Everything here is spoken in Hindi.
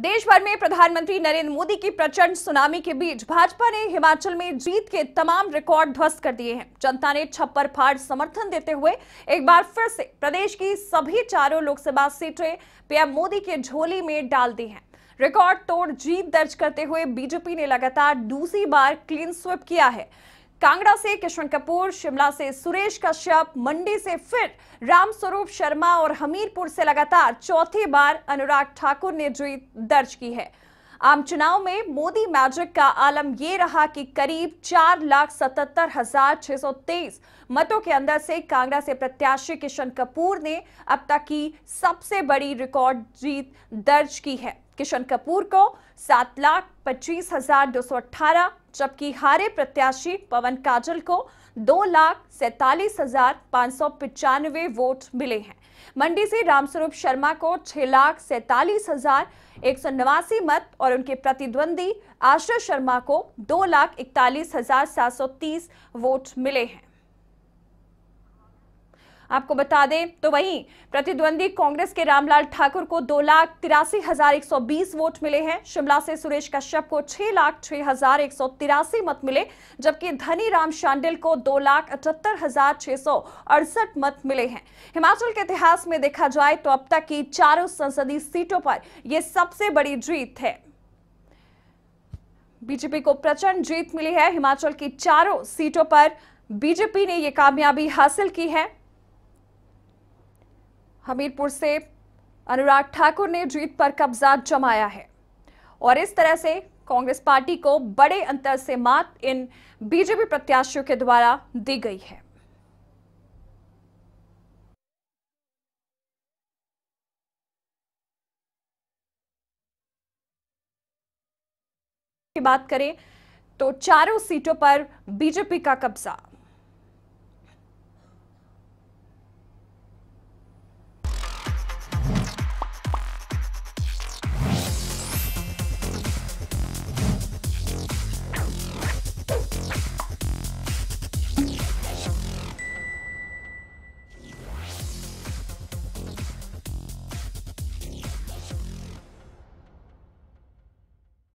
देश भर में प्रधानमंत्री नरेंद्र मोदी की प्रचंड सुनामी के बीच भाजपा ने हिमाचल में जीत के तमाम रिकॉर्ड ध्वस्त कर दिए हैं जनता ने छप्पर फाड़ समर्थन देते हुए एक बार फिर से प्रदेश की सभी चारों लोकसभा सीटें पीएम मोदी के झोली में डाल दी हैं रिकॉर्ड तोड़ जीत दर्ज करते हुए बीजेपी ने लगातार दूसरी बार क्लीन स्वीप किया है कांगड़ा से किशन कपूर शिमला से सुरेश कश्यप मंडी से फिर रामस्वरूप शर्मा और हमीरपुर से लगातार चौथी बार अनुराग ठाकुर ने जीत दर्ज की है आम चुनाव में मोदी मैजिक का आलम यह रहा कि करीब चार लाख सतहत्तर हजार छह सौ तेईस मतों के अंदर से कांगड़ा से प्रत्याशी किशन कपूर ने अब तक की सबसे बड़ी रिकॉर्ड जीत दर्ज की है किशन कपूर को सात लाख पच्चीस हजार दो सौ अट्ठारह जबकि हारे प्रत्याशी पवन काजल को दो लाख सैतालीस हजार पाँच सौ पचानवे वोट मिले हैं मंडी से रामस्वरूप शर्मा को छह लाख सैतालीस हजार एक सौ नवासी मत और उनके प्रतिद्वंदी आश्रय शर्मा को दो लाख इकतालीस हजार सात सौ तीस वोट मिले हैं आपको बता दें तो वहीं प्रतिद्वंदी कांग्रेस के रामलाल ठाकुर को दो लाख तिरासी हजार एक सौ बीस वोट मिले हैं शिमला से सुरेश कश्यप को छह लाख छह हजार एक सौ तिरासी मत मिले जबकि धनी राम शांडिल को दो लाख अठहत्तर हजार छह सौ अड़सठ मत मिले हैं हिमाचल के इतिहास में देखा जाए तो अब तक की चारों संसदीय सीटों पर यह सबसे बड़ी जीत है बीजेपी को प्रचंड जीत मिली है हिमाचल की चारों सीटों पर बीजेपी ने यह कामयाबी हासिल की है हमीरपुर से अनुराग ठाकुर ने जीत पर कब्जा जमाया है और इस तरह से कांग्रेस पार्टी को बड़े अंतर से मात इन बीजेपी प्रत्याशियों के द्वारा दी गई है की बात करें तो चारों सीटों पर बीजेपी का कब्जा